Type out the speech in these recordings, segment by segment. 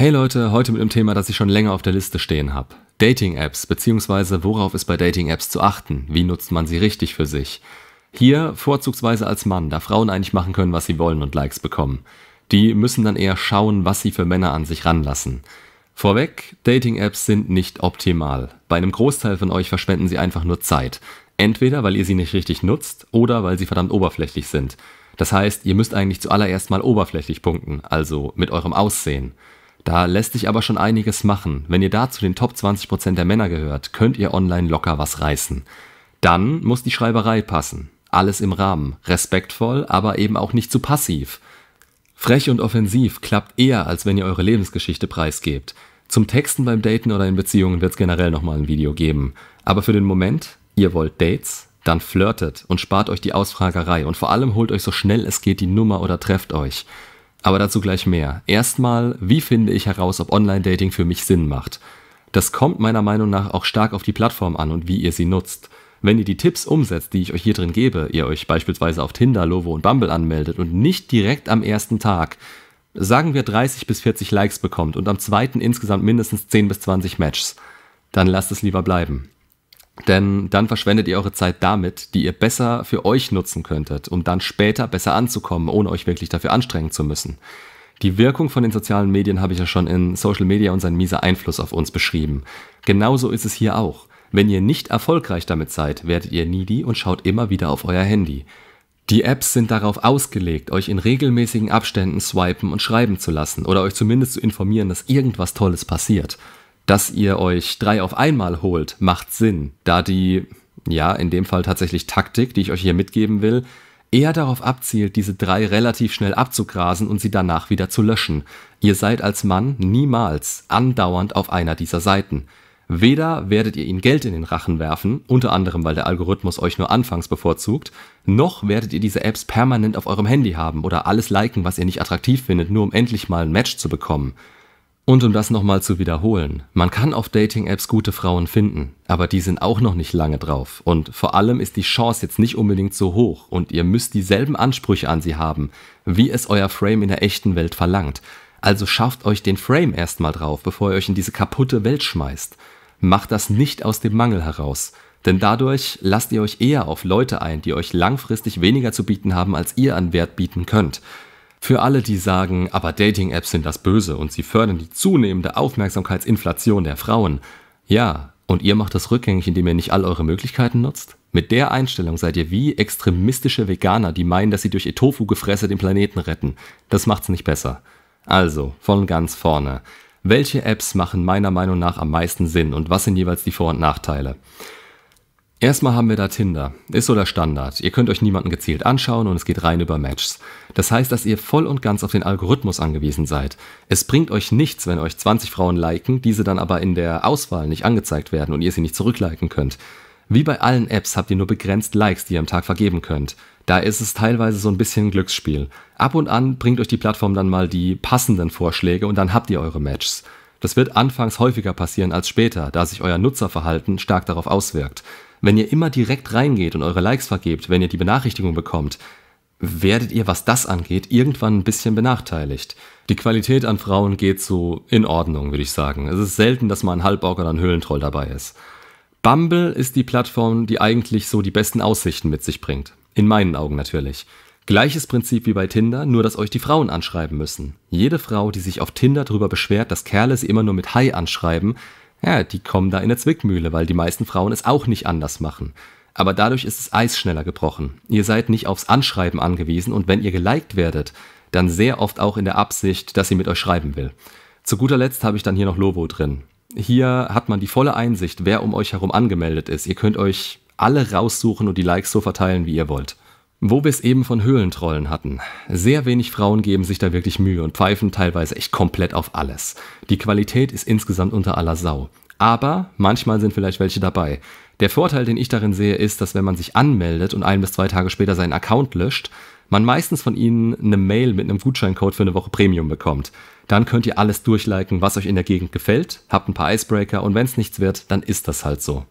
Hey Leute, heute mit einem Thema, das ich schon länger auf der Liste stehen habe. Dating-Apps, beziehungsweise worauf ist bei Dating-Apps zu achten? Wie nutzt man sie richtig für sich? Hier vorzugsweise als Mann, da Frauen eigentlich machen können, was sie wollen und Likes bekommen. Die müssen dann eher schauen, was sie für Männer an sich ranlassen. Vorweg, Dating-Apps sind nicht optimal. Bei einem Großteil von euch verschwenden sie einfach nur Zeit. Entweder weil ihr sie nicht richtig nutzt oder weil sie verdammt oberflächlich sind. Das heißt, ihr müsst eigentlich zuallererst mal oberflächlich punkten, also mit eurem Aussehen. Da lässt sich aber schon einiges machen. Wenn ihr da zu den Top 20% der Männer gehört, könnt ihr online locker was reißen. Dann muss die Schreiberei passen. Alles im Rahmen, respektvoll, aber eben auch nicht zu passiv. Frech und offensiv klappt eher, als wenn ihr eure Lebensgeschichte preisgebt. Zum Texten beim Daten oder in Beziehungen wird es generell nochmal ein Video geben. Aber für den Moment, ihr wollt Dates? Dann flirtet und spart euch die Ausfragerei und vor allem holt euch so schnell es geht die Nummer oder trefft euch. Aber dazu gleich mehr. Erstmal, wie finde ich heraus, ob Online-Dating für mich Sinn macht? Das kommt meiner Meinung nach auch stark auf die Plattform an und wie ihr sie nutzt. Wenn ihr die Tipps umsetzt, die ich euch hier drin gebe, ihr euch beispielsweise auf Tinder, Lovo und Bumble anmeldet und nicht direkt am ersten Tag, sagen wir 30 bis 40 Likes bekommt und am zweiten insgesamt mindestens 10 bis 20 Matches, dann lasst es lieber bleiben. Denn dann verschwendet ihr eure Zeit damit, die ihr besser für euch nutzen könntet, um dann später besser anzukommen, ohne euch wirklich dafür anstrengen zu müssen. Die Wirkung von den sozialen Medien habe ich ja schon in Social Media und sein mieser Einfluss auf uns beschrieben. Genauso ist es hier auch. Wenn ihr nicht erfolgreich damit seid, werdet ihr needy und schaut immer wieder auf euer Handy. Die Apps sind darauf ausgelegt, euch in regelmäßigen Abständen swipen und schreiben zu lassen oder euch zumindest zu informieren, dass irgendwas Tolles passiert dass ihr euch drei auf einmal holt, macht Sinn, da die, ja, in dem Fall tatsächlich Taktik, die ich euch hier mitgeben will, eher darauf abzielt, diese drei relativ schnell abzugrasen und sie danach wieder zu löschen. Ihr seid als Mann niemals andauernd auf einer dieser Seiten. Weder werdet ihr ihnen Geld in den Rachen werfen, unter anderem weil der Algorithmus euch nur anfangs bevorzugt, noch werdet ihr diese Apps permanent auf eurem Handy haben oder alles liken, was ihr nicht attraktiv findet, nur um endlich mal ein Match zu bekommen. Und um das nochmal zu wiederholen, man kann auf Dating-Apps gute Frauen finden, aber die sind auch noch nicht lange drauf. Und vor allem ist die Chance jetzt nicht unbedingt so hoch und ihr müsst dieselben Ansprüche an sie haben, wie es euer Frame in der echten Welt verlangt. Also schafft euch den Frame erstmal drauf, bevor ihr euch in diese kaputte Welt schmeißt. Macht das nicht aus dem Mangel heraus, denn dadurch lasst ihr euch eher auf Leute ein, die euch langfristig weniger zu bieten haben, als ihr an Wert bieten könnt. Für alle, die sagen, aber Dating-Apps sind das Böse und sie fördern die zunehmende Aufmerksamkeitsinflation der Frauen. Ja, und ihr macht das rückgängig, indem ihr nicht all eure Möglichkeiten nutzt? Mit der Einstellung seid ihr wie extremistische Veganer, die meinen, dass sie durch Etofu gefresse den Planeten retten. Das macht's nicht besser. Also, von ganz vorne. Welche Apps machen meiner Meinung nach am meisten Sinn und was sind jeweils die Vor- und Nachteile? Erstmal haben wir da Tinder. Ist so der Standard. Ihr könnt euch niemanden gezielt anschauen und es geht rein über Matches. Das heißt, dass ihr voll und ganz auf den Algorithmus angewiesen seid. Es bringt euch nichts, wenn euch 20 Frauen liken, diese dann aber in der Auswahl nicht angezeigt werden und ihr sie nicht zurückliken könnt. Wie bei allen Apps habt ihr nur begrenzt Likes, die ihr am Tag vergeben könnt. Da ist es teilweise so ein bisschen Glücksspiel. Ab und an bringt euch die Plattform dann mal die passenden Vorschläge und dann habt ihr eure Matches. Das wird anfangs häufiger passieren als später, da sich euer Nutzerverhalten stark darauf auswirkt. Wenn ihr immer direkt reingeht und eure Likes vergebt, wenn ihr die Benachrichtigung bekommt, werdet ihr, was das angeht, irgendwann ein bisschen benachteiligt. Die Qualität an Frauen geht so in Ordnung, würde ich sagen. Es ist selten, dass mal ein Halborg oder ein Höhlentroll dabei ist. Bumble ist die Plattform, die eigentlich so die besten Aussichten mit sich bringt. In meinen Augen natürlich. Gleiches Prinzip wie bei Tinder, nur dass euch die Frauen anschreiben müssen. Jede Frau, die sich auf Tinder darüber beschwert, dass Kerle sie immer nur mit Hi anschreiben, ja, die kommen da in der Zwickmühle, weil die meisten Frauen es auch nicht anders machen. Aber dadurch ist das Eis schneller gebrochen. Ihr seid nicht aufs Anschreiben angewiesen und wenn ihr geliked werdet, dann sehr oft auch in der Absicht, dass sie mit euch schreiben will. Zu guter Letzt habe ich dann hier noch Lobo drin. Hier hat man die volle Einsicht, wer um euch herum angemeldet ist. Ihr könnt euch alle raussuchen und die Likes so verteilen, wie ihr wollt. Wo wir es eben von Höhlentrollen hatten. Sehr wenig Frauen geben sich da wirklich Mühe und pfeifen teilweise echt komplett auf alles. Die Qualität ist insgesamt unter aller Sau. Aber manchmal sind vielleicht welche dabei. Der Vorteil, den ich darin sehe, ist, dass wenn man sich anmeldet und ein bis zwei Tage später seinen Account löscht, man meistens von ihnen eine Mail mit einem Gutscheincode für eine Woche Premium bekommt. Dann könnt ihr alles durchliken, was euch in der Gegend gefällt, habt ein paar Icebreaker und wenn es nichts wird, dann ist das halt so.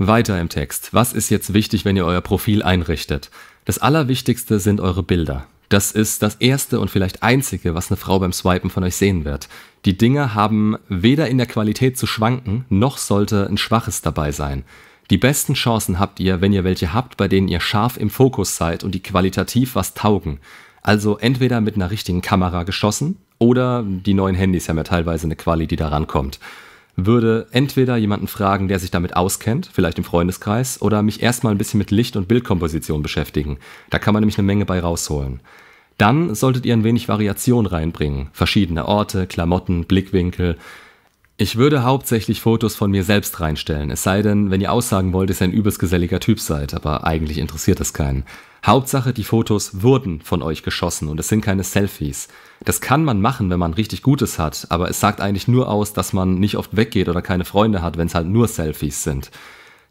Weiter im Text. Was ist jetzt wichtig, wenn ihr euer Profil einrichtet? Das Allerwichtigste sind eure Bilder. Das ist das erste und vielleicht einzige, was eine Frau beim Swipen von euch sehen wird. Die Dinge haben weder in der Qualität zu schwanken, noch sollte ein schwaches dabei sein. Die besten Chancen habt ihr, wenn ihr welche habt, bei denen ihr scharf im Fokus seid und die qualitativ was taugen. Also entweder mit einer richtigen Kamera geschossen oder die neuen Handys haben ja teilweise eine Quali, die da rankommt würde entweder jemanden fragen, der sich damit auskennt, vielleicht im Freundeskreis, oder mich erstmal ein bisschen mit Licht- und Bildkomposition beschäftigen. Da kann man nämlich eine Menge bei rausholen. Dann solltet ihr ein wenig Variation reinbringen. Verschiedene Orte, Klamotten, Blickwinkel, ich würde hauptsächlich Fotos von mir selbst reinstellen, es sei denn, wenn ihr aussagen wollt, dass ihr ein übelst geselliger Typ seid, aber eigentlich interessiert das keinen. Hauptsache, die Fotos wurden von euch geschossen und es sind keine Selfies. Das kann man machen, wenn man richtig Gutes hat, aber es sagt eigentlich nur aus, dass man nicht oft weggeht oder keine Freunde hat, wenn es halt nur Selfies sind.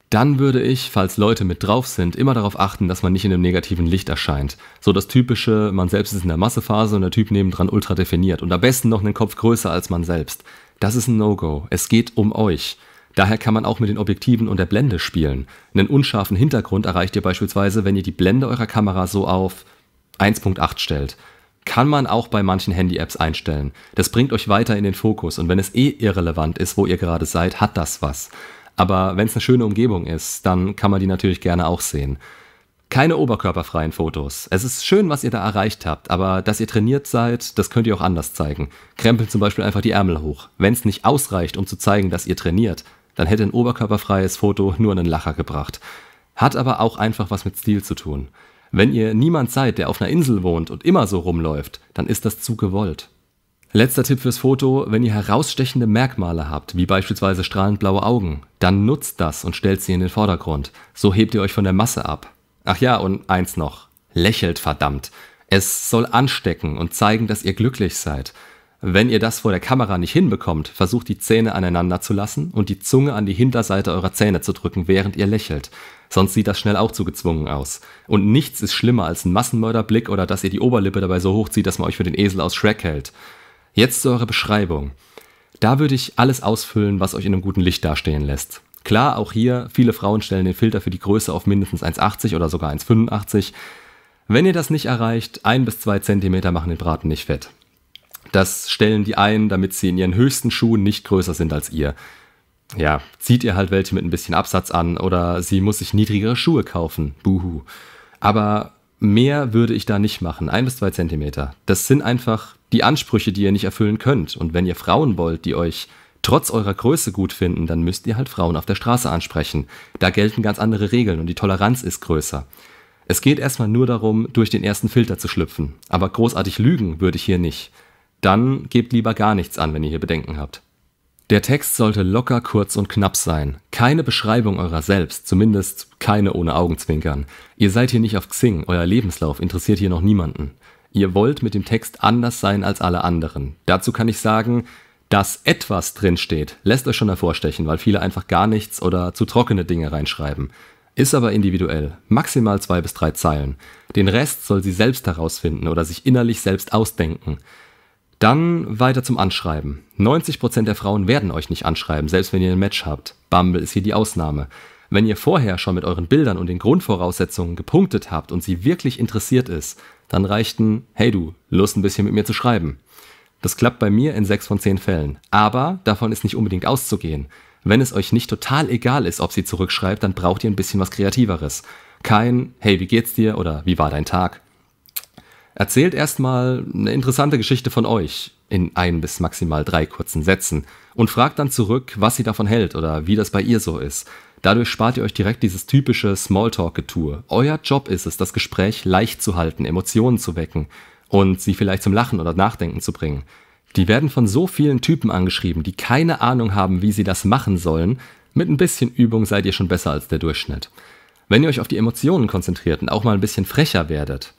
Dann würde ich, falls Leute mit drauf sind, immer darauf achten, dass man nicht in einem negativen Licht erscheint. So das typische, man selbst ist in der Massephase und der Typ nebendran ultra definiert und am besten noch einen Kopf größer als man selbst. Das ist ein No-Go. Es geht um euch. Daher kann man auch mit den Objektiven und der Blende spielen. Einen unscharfen Hintergrund erreicht ihr beispielsweise, wenn ihr die Blende eurer Kamera so auf 1.8 stellt. Kann man auch bei manchen Handy-Apps einstellen. Das bringt euch weiter in den Fokus und wenn es eh irrelevant ist, wo ihr gerade seid, hat das was. Aber wenn es eine schöne Umgebung ist, dann kann man die natürlich gerne auch sehen. Keine oberkörperfreien Fotos. Es ist schön, was ihr da erreicht habt, aber dass ihr trainiert seid, das könnt ihr auch anders zeigen. Krempelt zum Beispiel einfach die Ärmel hoch. Wenn es nicht ausreicht, um zu zeigen, dass ihr trainiert, dann hätte ein oberkörperfreies Foto nur einen Lacher gebracht. Hat aber auch einfach was mit Stil zu tun. Wenn ihr niemand seid, der auf einer Insel wohnt und immer so rumläuft, dann ist das zu gewollt. Letzter Tipp fürs Foto, wenn ihr herausstechende Merkmale habt, wie beispielsweise strahlend blaue Augen, dann nutzt das und stellt sie in den Vordergrund. So hebt ihr euch von der Masse ab. Ach ja, und eins noch. Lächelt verdammt. Es soll anstecken und zeigen, dass ihr glücklich seid. Wenn ihr das vor der Kamera nicht hinbekommt, versucht die Zähne aneinander zu lassen und die Zunge an die Hinterseite eurer Zähne zu drücken, während ihr lächelt. Sonst sieht das schnell auch zu gezwungen aus. Und nichts ist schlimmer als ein Massenmörderblick oder dass ihr die Oberlippe dabei so hochzieht, dass man euch für den Esel aus Shrek hält. Jetzt zu eurer Beschreibung. Da würde ich alles ausfüllen, was euch in einem guten Licht dastehen lässt. Klar, auch hier, viele Frauen stellen den Filter für die Größe auf mindestens 1,80 oder sogar 1,85. Wenn ihr das nicht erreicht, 1 bis zwei Zentimeter machen den Braten nicht fett. Das stellen die ein, damit sie in ihren höchsten Schuhen nicht größer sind als ihr. Ja, zieht ihr halt welche mit ein bisschen Absatz an oder sie muss sich niedrigere Schuhe kaufen. Buhu. Aber mehr würde ich da nicht machen. Ein bis zwei Zentimeter. Das sind einfach die Ansprüche, die ihr nicht erfüllen könnt. Und wenn ihr Frauen wollt, die euch trotz eurer Größe gut finden, dann müsst ihr halt Frauen auf der Straße ansprechen. Da gelten ganz andere Regeln und die Toleranz ist größer. Es geht erstmal nur darum, durch den ersten Filter zu schlüpfen. Aber großartig lügen würde ich hier nicht. Dann gebt lieber gar nichts an, wenn ihr hier Bedenken habt. Der Text sollte locker, kurz und knapp sein. Keine Beschreibung eurer selbst, zumindest keine ohne Augenzwinkern. Ihr seid hier nicht auf Xing, euer Lebenslauf interessiert hier noch niemanden. Ihr wollt mit dem Text anders sein als alle anderen. Dazu kann ich sagen, dass etwas drinsteht, lässt euch schon hervorstechen, weil viele einfach gar nichts oder zu trockene Dinge reinschreiben. Ist aber individuell, maximal zwei bis drei Zeilen. Den Rest soll sie selbst herausfinden oder sich innerlich selbst ausdenken. Dann weiter zum Anschreiben. 90% der Frauen werden euch nicht anschreiben, selbst wenn ihr ein Match habt. Bumble ist hier die Ausnahme. Wenn ihr vorher schon mit euren Bildern und den Grundvoraussetzungen gepunktet habt und sie wirklich interessiert ist, dann reicht ein Hey du, Lust ein bisschen mit mir zu schreiben. Das klappt bei mir in 6 von 10 Fällen. Aber davon ist nicht unbedingt auszugehen. Wenn es euch nicht total egal ist, ob sie zurückschreibt, dann braucht ihr ein bisschen was Kreativeres. Kein, hey, wie geht's dir oder wie war dein Tag? Erzählt erstmal eine interessante Geschichte von euch in ein bis maximal drei kurzen Sätzen und fragt dann zurück, was sie davon hält oder wie das bei ihr so ist. Dadurch spart ihr euch direkt dieses typische Smalltalk-Getue. Euer Job ist es, das Gespräch leicht zu halten, Emotionen zu wecken und sie vielleicht zum Lachen oder Nachdenken zu bringen. Die werden von so vielen Typen angeschrieben, die keine Ahnung haben, wie sie das machen sollen. Mit ein bisschen Übung seid ihr schon besser als der Durchschnitt. Wenn ihr euch auf die Emotionen konzentriert und auch mal ein bisschen frecher werdet,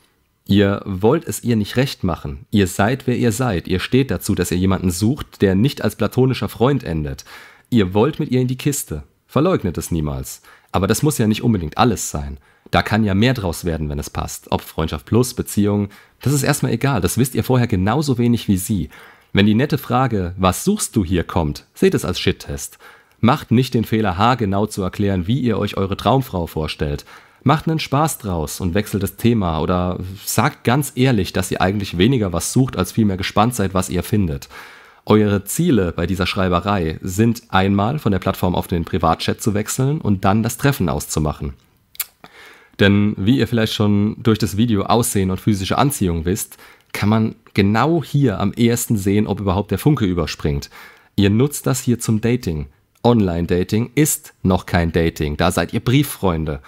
ihr wollt es ihr nicht recht machen. Ihr seid, wer ihr seid. Ihr steht dazu, dass ihr jemanden sucht, der nicht als platonischer Freund endet. Ihr wollt mit ihr in die Kiste. Verleugnet es niemals. Aber das muss ja nicht unbedingt alles sein. Da kann ja mehr draus werden, wenn es passt. Ob Freundschaft plus, Beziehung, das ist erstmal egal. Das wisst ihr vorher genauso wenig wie sie. Wenn die nette Frage, was suchst du hier, kommt, seht es als Shit-Test. Macht nicht den Fehler, haargenau zu erklären, wie ihr euch eure Traumfrau vorstellt. Macht einen Spaß draus und wechselt das Thema oder sagt ganz ehrlich, dass ihr eigentlich weniger was sucht, als vielmehr gespannt seid, was ihr findet. Eure Ziele bei dieser Schreiberei sind einmal von der Plattform auf den Privatchat zu wechseln und dann das Treffen auszumachen. Denn wie ihr vielleicht schon durch das Video Aussehen und physische Anziehung wisst, kann man genau hier am ehesten sehen, ob überhaupt der Funke überspringt. Ihr nutzt das hier zum Dating. Online-Dating ist noch kein Dating, da seid ihr Brieffreunde.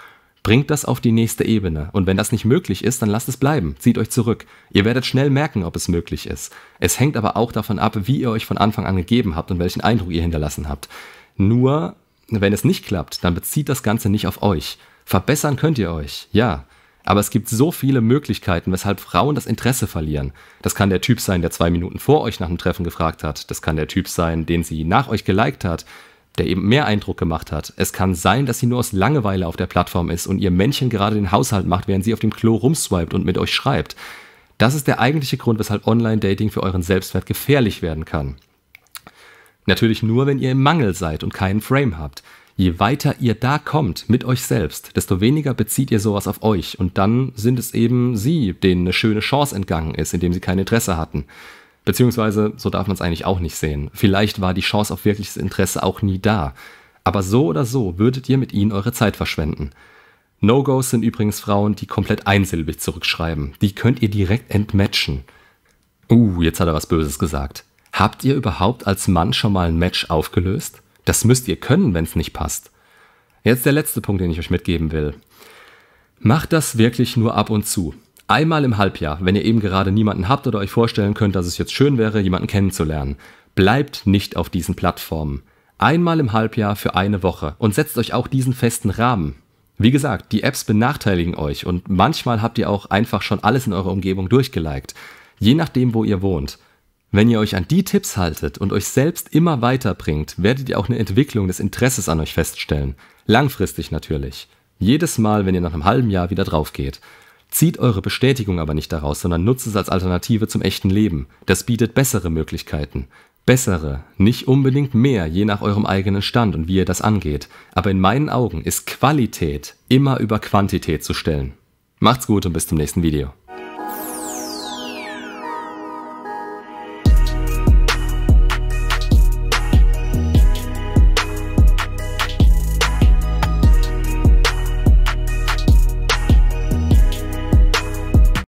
Bringt das auf die nächste Ebene. Und wenn das nicht möglich ist, dann lasst es bleiben. Zieht euch zurück. Ihr werdet schnell merken, ob es möglich ist. Es hängt aber auch davon ab, wie ihr euch von Anfang an gegeben habt und welchen Eindruck ihr hinterlassen habt. Nur, wenn es nicht klappt, dann bezieht das Ganze nicht auf euch. Verbessern könnt ihr euch, ja. Aber es gibt so viele Möglichkeiten, weshalb Frauen das Interesse verlieren. Das kann der Typ sein, der zwei Minuten vor euch nach dem Treffen gefragt hat. Das kann der Typ sein, den sie nach euch geliked hat, der eben mehr Eindruck gemacht hat. Es kann sein, dass sie nur aus Langeweile auf der Plattform ist und ihr Männchen gerade den Haushalt macht, während sie auf dem Klo rumswiped und mit euch schreibt. Das ist der eigentliche Grund, weshalb Online-Dating für euren Selbstwert gefährlich werden kann. Natürlich nur, wenn ihr im Mangel seid und keinen Frame habt je weiter ihr da kommt mit euch selbst, desto weniger bezieht ihr sowas auf euch. Und dann sind es eben sie, denen eine schöne Chance entgangen ist, indem sie kein Interesse hatten. Beziehungsweise, so darf man es eigentlich auch nicht sehen. Vielleicht war die Chance auf wirkliches Interesse auch nie da. Aber so oder so würdet ihr mit ihnen eure Zeit verschwenden. No-Gos sind übrigens Frauen, die komplett einsilbig zurückschreiben. Die könnt ihr direkt entmatchen. Uh, jetzt hat er was Böses gesagt. Habt ihr überhaupt als Mann schon mal ein Match aufgelöst? Das müsst ihr können, wenn es nicht passt. Jetzt der letzte Punkt, den ich euch mitgeben will. Macht das wirklich nur ab und zu. Einmal im Halbjahr, wenn ihr eben gerade niemanden habt oder euch vorstellen könnt, dass es jetzt schön wäre, jemanden kennenzulernen. Bleibt nicht auf diesen Plattformen. Einmal im Halbjahr für eine Woche und setzt euch auch diesen festen Rahmen. Wie gesagt, die Apps benachteiligen euch und manchmal habt ihr auch einfach schon alles in eurer Umgebung durchgeliked. Je nachdem, wo ihr wohnt. Wenn ihr euch an die Tipps haltet und euch selbst immer weiterbringt, werdet ihr auch eine Entwicklung des Interesses an euch feststellen. Langfristig natürlich. Jedes Mal, wenn ihr nach einem halben Jahr wieder drauf geht. Zieht eure Bestätigung aber nicht daraus, sondern nutzt es als Alternative zum echten Leben. Das bietet bessere Möglichkeiten. Bessere, nicht unbedingt mehr, je nach eurem eigenen Stand und wie ihr das angeht. Aber in meinen Augen ist Qualität immer über Quantität zu stellen. Macht's gut und bis zum nächsten Video.